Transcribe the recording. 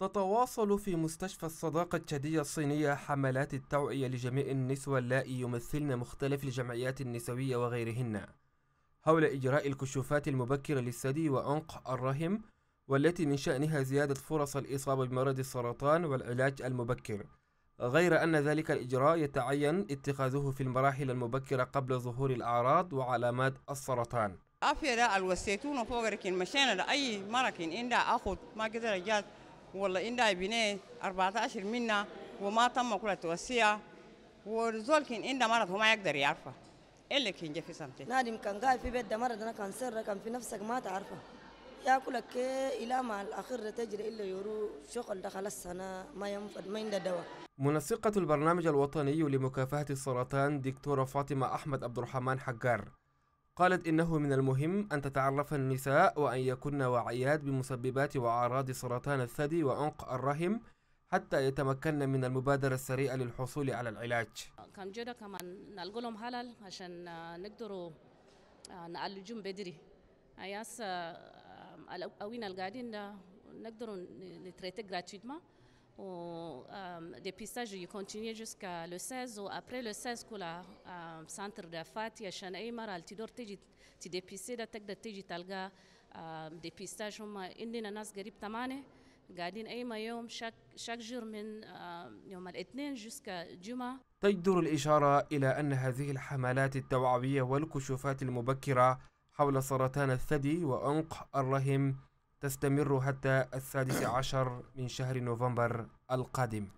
تتواصل في مستشفى الصداقة التشادية الصينية حملات التوعية لجميع النسوة اللائي يمثلن مختلف الجمعيات النسوية وغيرهن حول إجراء الكشوفات المبكرة للثدي وعنق الرحم والتي من شأنها زيادة فرص الإصابة بمرض السرطان والعلاج المبكر غير أن ذلك الإجراء يتعين اتخاذه في المراحل المبكرة قبل ظهور الأعراض وعلامات السرطان أفيرا الوسيتون فوق ركن لأي مركن إن أخذ ما قدر جات والله إن داي دايبيني 14 منا وما تم كل توصية ورزول كان إن مرض وما يقدر يعرفه إلا كان جا سنتي نادم كان قال في بيت ده أنا كان سر كان في نفسك ما تعرفه ياكلك الى ما الأخير تجري الا يرو شغل دخل السنة ما ينفد ما عنده دواء منسقة البرنامج الوطني لمكافحة السرطان دكتورة فاطمة أحمد عبد الرحمن حجار قالت إنه من المهم أن تتعرف النساء وأن يكن وعيات بمسببات وأعراض سرطان الثدي وعنق الرحم حتى يتمكن من المبادرة السريعة للحصول على العلاج كان جدا كمان نلقوا لهم هلل عشان نقدروا آه، نعالجهم بدري أياس آه، آه، أوينا القاعدين نقدروا نتريتك جراتشيد ou euh, dépistage il continue jusqu'à le 16 ou après le 16 que le euh, centre de fat à Chanaïmar, ay mara ti dor tiji ti dépisser da tak da tiji talga euh, dépistage huma indina nas garib tamane قاعدين أيما يوم شاك, شاك جور من يوم الاثنين جسكا جمعة تجدر الإشارة إلى أن هذه الحملات التوعوية والكشوفات المبكرة حول سرطان الثدي وأنق الرحم تستمر حتى السادس عشر من شهر نوفمبر القادم